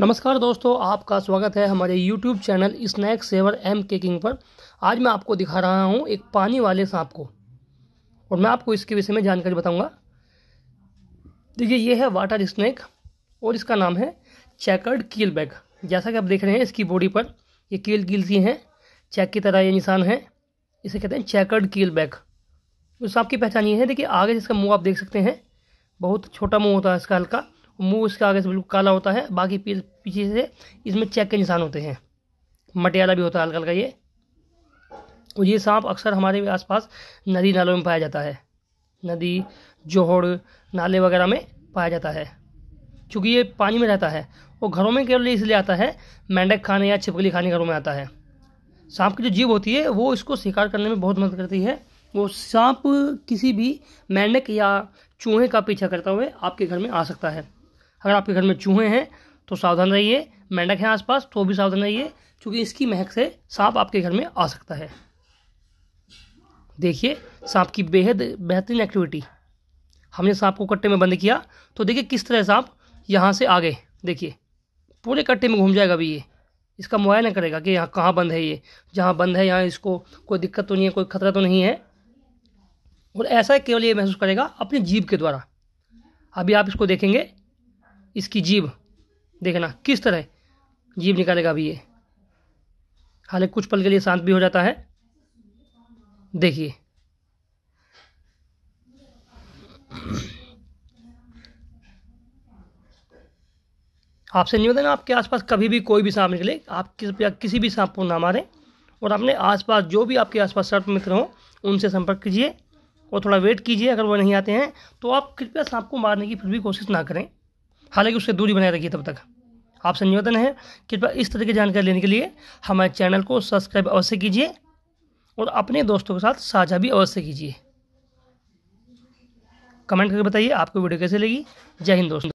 नमस्कार दोस्तों आपका स्वागत है हमारे YouTube चैनल स्नैक सेवर एम केकिंग पर आज मैं आपको दिखा रहा हूँ एक पानी वाले सांप को और मैं आपको इसके विषय में जानकारी बताऊँगा देखिए ये है वाटर स्नैक और इसका नाम है चेकर्ड कील बैग जैसा कि आप देख रहे हैं इसकी बॉडी पर ये कील कील सी हैं चेक की तरह ये निशान है इसे कहते हैं चेकर्ड कील बैग उस सांप की पहचान ये है देखिए आगे जिसका मुँह आप देख सकते हैं बहुत छोटा मुँह होता है इसका हल्का मुंह इसका आगे से बिल्कुल काला होता है बाकी पीछे से इसमें चेक के निशान होते हैं मटियाला भी होता है हल्का हल्का ये और ये सांप अक्सर हमारे आसपास नदी नालों में पाया जाता है नदी जोहड़ नाले वगैरह में पाया जाता है क्योंकि ये पानी में रहता है और घरों में केवल इसलिए आता है मेंढक खाने या छिपकली खाने घरों में आता है सांप की जो जीव होती है वो इसको शिकार करने में बहुत मदद करती है वो सांप किसी भी मेंढक या चूहे का पीछा करता हुए आपके घर में आ सकता है अगर आपके घर में चूहे हैं तो सावधान रहिए मेंढक हैं आसपास तो भी सावधान रहिए क्योंकि इसकी महक से सांप आपके घर में आ सकता है देखिए सांप की बेहद बेहतरीन एक्टिविटी हमने सांप को कट्टे में बंद किया तो देखिए किस तरह सांप यहाँ से आगे देखिए पूरे कट्टे में घूम जाएगा अभी ये इसका मुआयना करेगा कि यहाँ कहाँ बंद है ये जहाँ बंद है यहाँ इसको कोई दिक्कत तो नहीं है कोई खतरा तो नहीं है और ऐसा केवल ये महसूस करेगा अपनी जीभ के द्वारा अभी आप इसको देखेंगे इसकी जीभ देखना किस तरह जीभ निकालेगा अभी ये हालांकि कुछ पल के लिए शांत भी हो जाता है देखिए आपसे निवेदन आपके आसपास कभी भी कोई भी सांप निकले आप किस या किसी भी सांप को ना मारें और अपने आसपास जो भी आपके आसपास सर्प मित्र हों उनसे संपर्क कीजिए और थोड़ा वेट कीजिए अगर वो नहीं आते हैं तो आप कृपया सांप को मारने की फिर भी कोशिश ना करें हालांकि उससे दूरी बनाए रखिए तब तक आपसे निवेदन है कृपया इस तरह की जानकारी लेने के लिए हमारे चैनल को सब्सक्राइब अवश्य कीजिए और अपने दोस्तों के साथ साझा भी अवश्य कीजिए कमेंट करके बताइए आपको वीडियो कैसे लगी जय हिंद दोस्तों